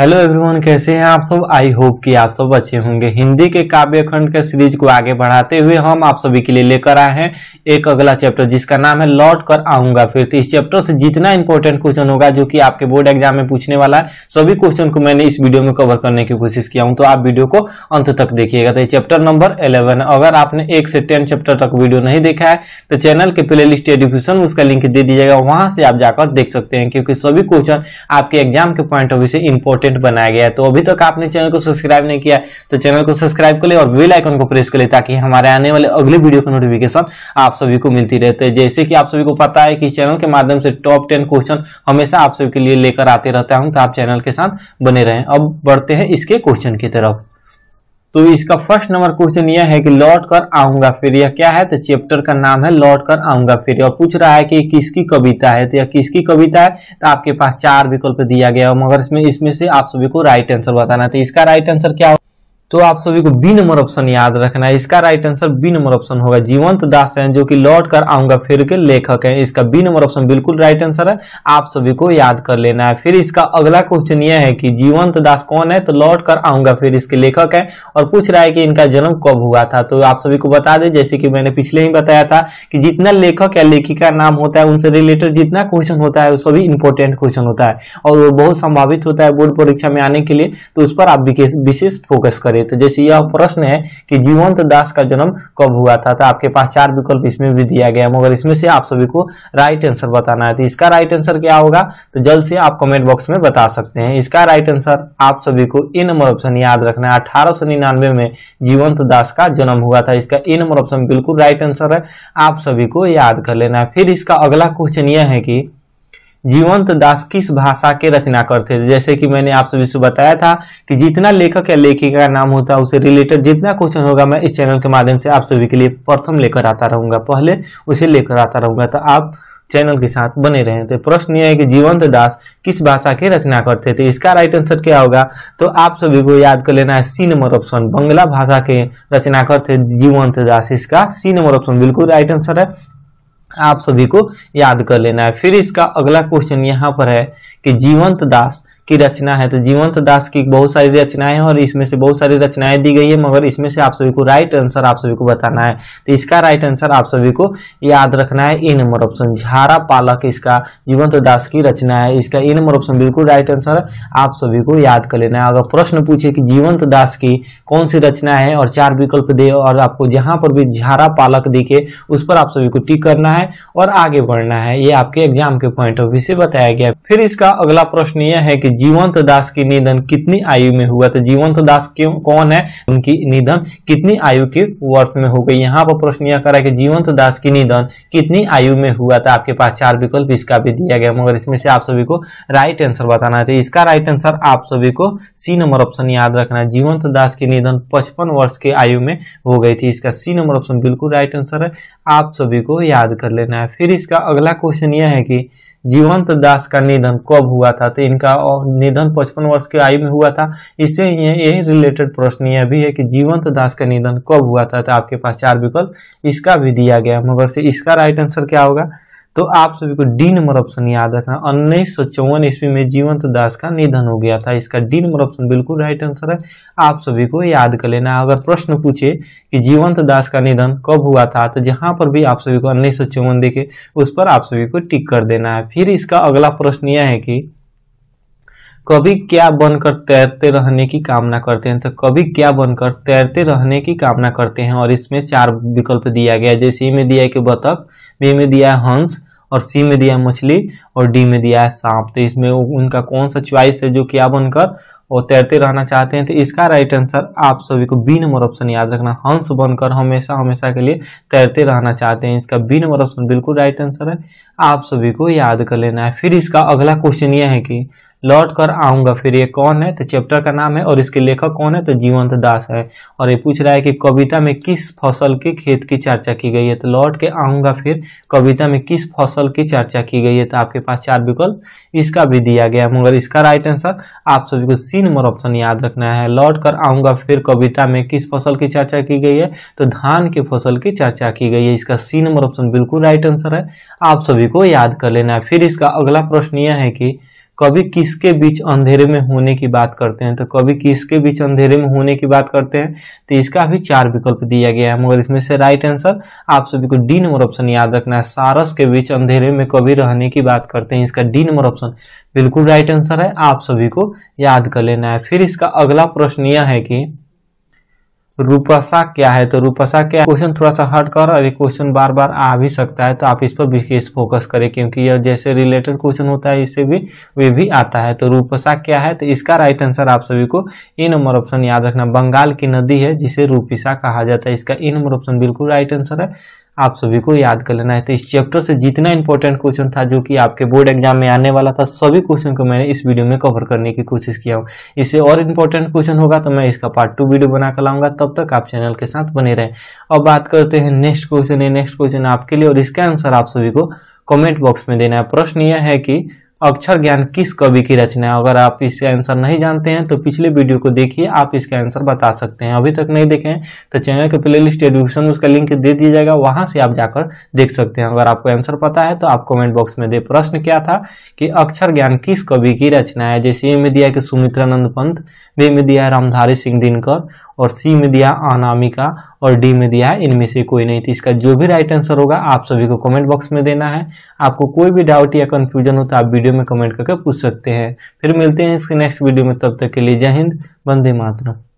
hello everyone कैसे हैं आप सब आई होप कि आप सब अच्छे होंगे हिंदी के काव्य खंड के सीरीज को आगे बढ़ाते हुए हम आप सभी के लिए लेकर आए हैं एक अगला चैप्टर जिसका नाम है लौट कर आऊंगा फिर तो इस चैप्टर से जितना इंपॉर्टेंट क्वेश्चन होगा जो कि आपके बोर्ड एग्जाम में पूछने वाला है सभी क्वेश्चन को मैंने इस वीडियो में कवर करने की कोशिश किया हूँ तो आप वीडियो को अंत तक देखिएगा तो चैप्टर नंबर इलेवन अगर आपने एक से टेन चैप्टर तक वीडियो नहीं देखा है तो चैनल के प्ले लिस्ट उसका लिंक दे दीजिएगा वहां से आप जाकर देख सकते हैं क्योंकि सभी क्वेश्चन आपके एग्जाम के पॉइंट ऑफ व्यू से इंपॉर्टेंट कंटेंट बनाया गया है तो अभी तक आपने चैनल को सब्सक्राइब नहीं किया तो चैनल को सब्सक्राइब कर ले और बेल आइकन को प्रेस कर ले ताकि हमारे आने वाले अगले वीडियो का नोटिफिकेशन आप सभी को मिलती रहते हैं जैसे कि आप सभी को पता है कि चैनल के माध्यम से टॉप टेन क्वेश्चन हमेशा आप सबके लिए लेकर आते रहता हूँ तो आप चैनल के साथ बने रहें अब बढ़ते हैं इसके क्वेश्चन की तरफ तो इसका फर्स्ट नंबर क्वेश्चन यह है कि लौट कर आऊंगा फिर यह क्या है तो चैप्टर का नाम है लौट कर आऊंगा फिर और पूछ रहा है कि किसकी कविता है तो यह किसकी कविता है तो आपके पास चार विकल्प दिया गया है मगर इसमें इसमें से आप सभी को राइट आंसर बताना तो इसका राइट आंसर क्या हो तो आप सभी को बी नंबर ऑप्शन याद रखना है इसका right answer B number option होगा जीवंत दास हैं जो कि लौट कर आऊंगा फिर के लेखक हैं इसका बी नंबर ऑप्शन बिल्कुल राइट आंसर है आप सभी को याद कर लेना है फिर इसका अगला क्वेश्चन यह है कि जीवंत दास कौन है तो लौट कर आऊंगा फिर इसके लेखक है और पूछ रहा है कि इनका जन्म कब हुआ था तो आप सभी को बता दे जैसे कि मैंने पिछले ही बताया था कि जितना लेखक या लेखिका नाम होता है उनसे रिलेटेड जितना क्वेश्चन होता है वो सभी इंपोर्टेंट क्वेश्चन होता है और वो बहुत संभावित होता है बोर्ड परीक्षा में आने के लिए तो उस पर आप विशेष फोकस करें होंगे तो जैसे यह प्रश्न है कि जीवंत दास का जन्म कब हुआ था तो आपके पास चार विकल्प इसमें भी दिया गया मगर इसमें से आप सभी को राइट आंसर बताना है तो इसका राइट आंसर क्या होगा तो जल्द से आप कमेंट बॉक्स में बता सकते हैं इसका राइट आंसर आप सभी को ए नंबर ऑप्शन याद रखना है अठारह में जीवंत दास का जन्म हुआ था इसका ए नंबर ऑप्शन बिल्कुल राइट आंसर है आप सभी को याद कर लेना है फिर इसका अगला क्वेश्चन यह है कि जीवंत दास किस भाषा के रचना करते थे जैसे कि मैंने आप सभी से बताया था कि जितना लेखक या लेखिका का नाम होता है उसे रिलेटेड जितना क्वेश्चन होगा मैं इस चैनल के माध्यम से आप सभी के लिए प्रथम लेकर आता रहूंगा पहले उसे लेकर आता रहूंगा तो आप चैनल के साथ बने रहें तो प्रश्न यह है कि जीवंत दास किस भाषा के रचना करते थे तो इसका राइट आंसर क्या होगा तो आप सभी को याद कर लेना है सी नंबर ऑप्शन बंगला भाषा के रचना करते जीवंत दास इसका सी नंबर ऑप्शन बिल्कुल राइट आंसर है आप सभी को याद कर लेना है फिर इसका अगला क्वेश्चन यहाँ पर है कि जीवंत दास की रचना है तो जीवंत दास की बहुत सारी रचनाएं हैं और इसमें से बहुत सारी रचनाएं दी गई है मगर इसमें से आप सभी को राइट आंसर आप सभी को बताना है तो इसका राइट आंसर आप सभी को याद रखना है ए नंबर ऑप्शन झारा पालक इसका जीवंत दास की रचना है इसका ए नंबर ऑप्शन बिल्कुल राइट आंसर आप सभी को याद कर लेना है अगर प्रश्न पूछे कि जीवंत दास की कौन सी रचना है और चार विकल्प दे और आपको जहां पर भी झारा पालक दिखे उस पर आप सभी को टिक करना है और आगे बढ़ना है ये आपके एग्जाम के पॉइंट ऑफ व्यू से बताया गया फिर इसका अगला प्रश्न यह है कि जीवंत दास के निधन कितनी आयु में हुआ तो जीवंत दास क्यों कौन है उनकी निधन कितनी आयु के वर्ष में हो गई यहाँ पर प्रश्न यह करा कि जीवंत दास की निधन कितनी आयु में हुआ था आपके पास चार विकल्प इसका भी दिया गया मगर इसमें से आप सभी को राइट आंसर बताना है तो इसका राइट आंसर आप सभी को सी नंबर ऑप्शन याद रखना है जीवंत दास की निधन पचपन वर्ष के आयु में हो गई थी इसका सी नंबर ऑप्शन बिल्कुल राइट आंसर है आप सभी को याद कर लेना है फिर इसका अगला क्वेश्चन यह है कि जीवंत दास का निधन कब हुआ था तो इनका निधन पचपन वर्ष की आयु में हुआ था इससे यही रिलेटेड प्रश्न यह भी है कि जीवंत दास का निधन कब हुआ था तो आपके पास चार विकल्प इसका भी दिया गया मगर से इसका राइट आंसर क्या होगा तो आप सभी को डी नंबर ऑप्शन याद रखना उन्नीस सौ चौवन ईस्वी में जीवंत दास का निधन हो गया था इसका डी नंबर ऑप्शन बिल्कुल राइट आंसर है आप सभी को याद कर लेना अगर प्रश्न पूछे कि जीवंत दास का निधन कब हुआ था तो जहां पर भी आप सभी को उन्नीस सौ चौवन देखे उस पर आप सभी को टिक कर देना है फिर इसका अगला प्रश्न यह है कि कभी क्या बनकर तैरते रहने की कामना करते हैं तो कभी क्या बनकर तैरते रहने की कामना करते हैं और इसमें चार विकल्प दिया गया जैसे में दिया है कि बतख बी में दिया है हंस और सी में दिया है मछली और डी में दिया है सांप तो इसमें उनका कौन सा च्वाइस है जो कि आप बनकर और तैरते रहना चाहते हैं तो इसका राइट आंसर आप सभी को बी नंबर ऑप्शन याद रखना हंस बनकर हमेशा हमेशा के लिए तैरते रहना चाहते हैं इसका बी नंबर ऑप्शन बिल्कुल राइट आंसर है आप सभी को याद कर लेना है फिर इसका अगला क्वेश्चन यह है कि लौट कर आऊंगा फिर ये कौन है तो चैप्टर का नाम है और इसके लेखक कौन है तो जीवंत दास है और ये पूछ रहा है कि कविता में किस फसल के खेत की चर्चा की गई है तो लौट के आऊंगा फिर कविता में किस फसल की चर्चा की गई है तो आपके पास चार विकल्प इसका भी दिया गया है मगर इसका राइट आंसर आप सभी को सी नंबर ऑप्शन याद रखना है लौट कर आऊंगा फिर कविता में किस फसल की चर्चा की गई है तो धान के फसल की चर्चा की गई है इसका सी नंबर ऑप्शन बिल्कुल राइट आंसर है आप सभी को याद कर लेना है फिर इसका अगला प्रश्न यह है कि कभी किसके बीच अंधेरे में होने की बात करते हैं तो कभी किसके बीच अंधेरे में होने की बात करते हैं तो इसका भी चार विकल्प दिया गया है मगर इसमें से राइट आंसर आप सभी को डी नंबर ऑप्शन याद रखना है सारस के बीच अंधेरे में कभी रहने की बात करते हैं इसका डी नंबर ऑप्शन बिल्कुल राइट आंसर है आप सभी को याद कर लेना है फिर इसका अगला प्रश्न यह है कि रूपसा क्या है तो रूपसा क्या क्वेश्चन थोड़ा सा हट कर और ये क्वेश्चन बार बार आ भी सकता है तो आप इस पर विशेष फोकस करें क्योंकि यह जैसे रिलेटेड क्वेश्चन होता है इससे भी वे भी आता है तो रूपसा क्या है तो इसका राइट आंसर आप सभी को ए नंबर ऑप्शन याद रखना बंगाल की नदी है जिसे रूपिसा कहा जाता है इसका ए नंबर ऑप्शन बिल्कुल राइट आंसर है आप सभी को याद कर लेना है तो इस चैप्टर से जितना इंपॉर्टेंट क्वेश्चन था जो कि आपके बोर्ड एग्जाम में आने वाला था सभी क्वेश्चन को मैंने इस वीडियो में कवर करने की कोशिश किया हूँ इससे और इंपॉर्टेंट क्वेश्चन होगा तो मैं इसका पार्ट टू वीडियो बना लाऊंगा तब तक आप चैनल के साथ बने रहें अब बात करते हैं नेक्स्ट क्वेश्चन है नेक्स्ट क्वेश्चन आपके लिए और इसका आंसर आप सभी को कॉमेंट बॉक्स में देना है प्रश्न यह है कि अक्षर ज्ञान किस कवि की रचना है अगर आप इसका आंसर नहीं जानते हैं तो पिछले वीडियो को देखिए आप इसका आंसर बता सकते हैं अभी तक नहीं देखें तो चैनल के प्ले लिस्ट एडुकेशन उसका लिंक दे दिया जाएगा वहां से आप जाकर देख सकते हैं अगर आपको आंसर पता है तो आप कमेंट बॉक्स में दे प्रश्न क्या था कि अक्षर ज्ञान किस कवि की रचना है जैसे ए में दिया कि सुमित्रानंद पंत बे में दिया है रामधारी सिंह दिनकर और सी में दिया अनामिका और डी में दिया है इनमें से कोई नहीं थी तो इसका जो भी राइट आंसर होगा आप सभी को कमेंट बॉक्स में देना है आपको कोई भी डाउट या कन्फ्यूजन हो तो आप वीडियो में कमेंट करके पूछ सकते हैं फिर मिलते हैं इसके नेक्स्ट वीडियो में तब तक के लिए जय हिंद वंदे मातरम